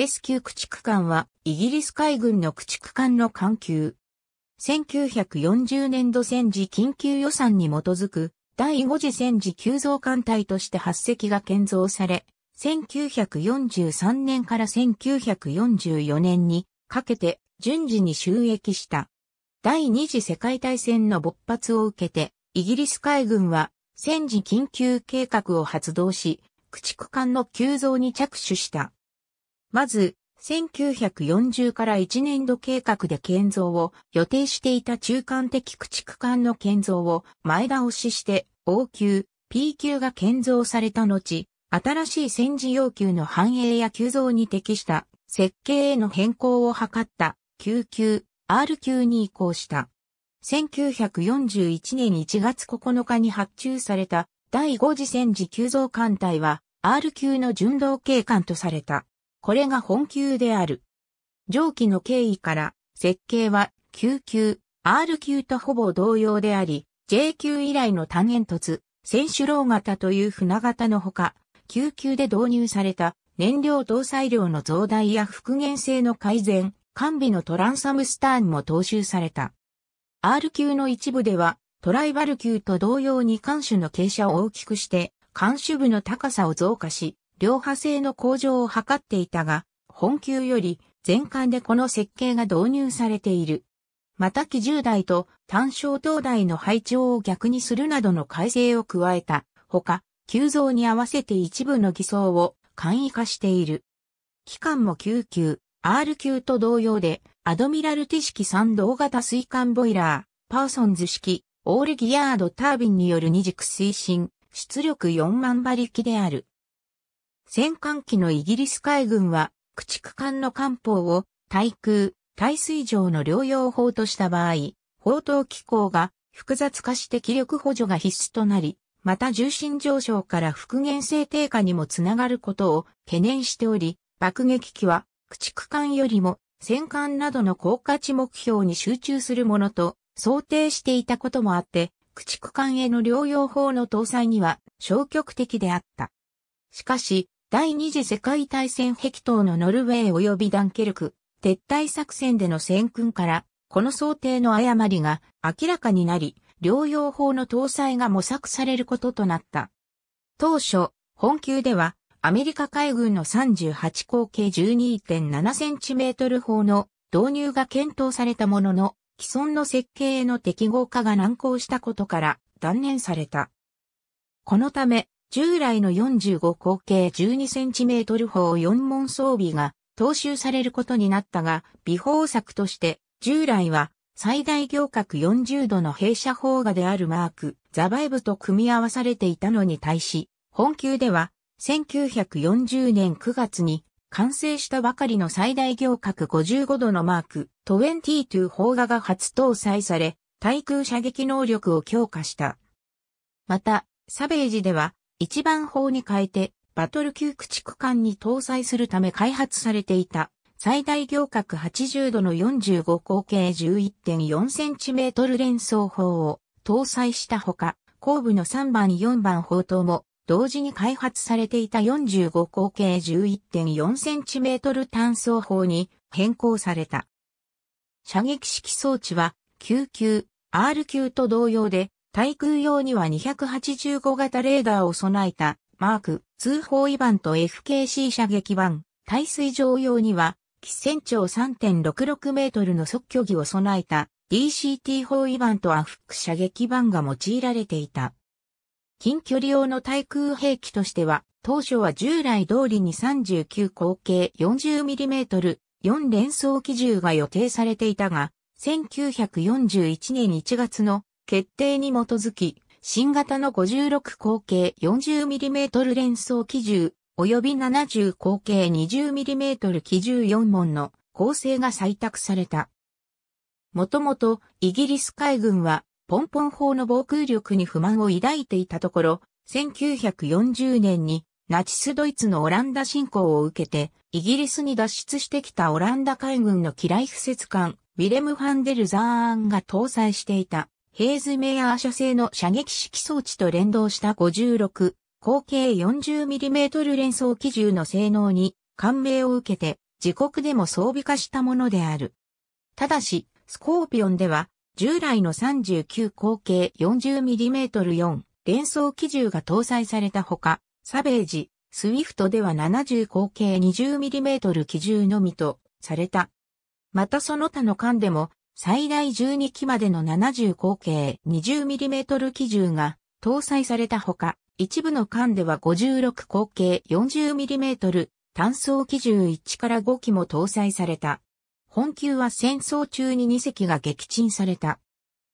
s 級駆逐艦はイギリス海軍の駆逐艦の艦級。1940年度戦時緊急予算に基づく第5次戦時急増艦隊として8隻が建造され、1943年から1944年にかけて順次に収益した。第二次世界大戦の勃発を受けて、イギリス海軍は戦時緊急計画を発動し、駆逐艦の急増に着手した。まず、1940から1年度計画で建造を予定していた中間的駆逐艦の建造を前倒しして O 級、P 級が建造された後、新しい戦時要求の繁栄や急増に適した設計への変更を図った9級、R 級に移行した。1941年1月9日に発注された第5次戦時急増艦隊は R 級の巡道警官とされた。これが本球である。上記の経緯から、設計は救級、R 級とほぼ同様であり、J 級以来の単煙突、選手楼型という船型のほか、救級で導入された燃料搭載量の増大や復元性の改善、完備のトランサムスターンも踏襲された。R 級の一部では、トライバル級と同様に艦首の傾斜を大きくして、艦首部の高さを増加し、両派性の向上を図っていたが、本級より全館でこの設計が導入されている。また基1台と単焦灯台の配置を逆にするなどの改正を加えたほか、急増に合わせて一部の偽装を簡易化している。機関も9級、R 級と同様で、アドミラルティ式3同型水管ボイラー、パーソンズ式、オールギアードタービンによる二軸推進、出力4万馬力である。戦艦機のイギリス海軍は、駆逐艦の艦砲を、対空、対水上の療養法とした場合、砲塔機構が複雑化して気力補助が必須となり、また重心上昇から復元性低下にもつながることを懸念しており、爆撃機は駆逐艦よりも戦艦などの高価値目標に集中するものと想定していたこともあって、駆逐艦への療養法の搭載には消極的であった。しかし、第二次世界大戦壁頭のノルウェー及びダンケルク、撤退作戦での戦訓から、この想定の誤りが明らかになり、療養法の搭載が模索されることとなった。当初、本級では、アメリカ海軍の38口径1 2 7トル砲の導入が検討されたものの、既存の設計への適合化が難航したことから断念された。このため、従来の45口径 12cm 砲4門装備が踏襲されることになったが、微砲作として従来は最大行角40度の弊社砲画であるマーク、ザバイブと組み合わされていたのに対し、本級では1940年9月に完成したばかりの最大行角55度のマーク、22砲画が初搭載され、対空射撃能力を強化した。また、サベージでは一番砲に変えてバトル級駆逐艦に搭載するため開発されていた最大行角80度の45口径 11.4cm 連装砲を搭載したほか、後部の3番4番砲塔も同時に開発されていた45口径 11.4cm 単装砲に変更された。射撃式装置は、救急、R 級と同様で、対空用には285型レーダーを備えたマーク通報イバンと FKC 射撃版、対水上用には、喫船長3.66メートルの即距離を備えた DCT 砲イバンとアフック射撃版が用いられていた。近距離用の対空兵器としては、当初は従来通りに39口径 40mm、4連装機銃が予定されていたが、1941年1月の決定に基づき、新型の56口径 40mm 連装機銃、及び70口径 20mm 機銃4門の構成が採択された。もともと、イギリス海軍は、ポンポン砲の防空力に不満を抱いていたところ、1940年にナチスドイツのオランダ侵攻を受けて、イギリスに脱出してきたオランダ海軍の機雷不設艦、ウィレム・ファンデル・ザーンが搭載していたヘイズメアー社製の射撃式装置と連動した56、口径 40mm 連装機銃の性能に感銘を受けて、自国でも装備化したものである。ただし、スコーピオンでは、従来の39口径 40mm4 連装機銃が搭載されたほか、サベージ、スウィフトでは70口径 20mm 機銃のみとされた。またその他の間でも最大12機までの70口径 20mm 機銃が搭載されたほか、一部の艦では56口径 40mm 単装機銃1から5機も搭載された。本級は戦争中に2隻が撃沈された。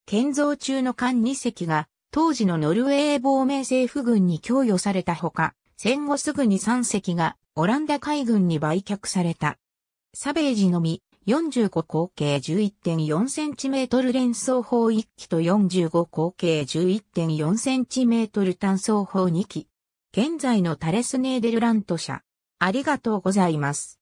建造中の艦2隻が当時のノルウェー亡命政府軍に供与されたほか、戦後すぐに3隻がオランダ海軍に売却された。サベージのみ45口径 11.4cm 連奏砲1機と45口径 11.4cm 単奏砲2機。現在のタレスネーデルラント社。ありがとうございます。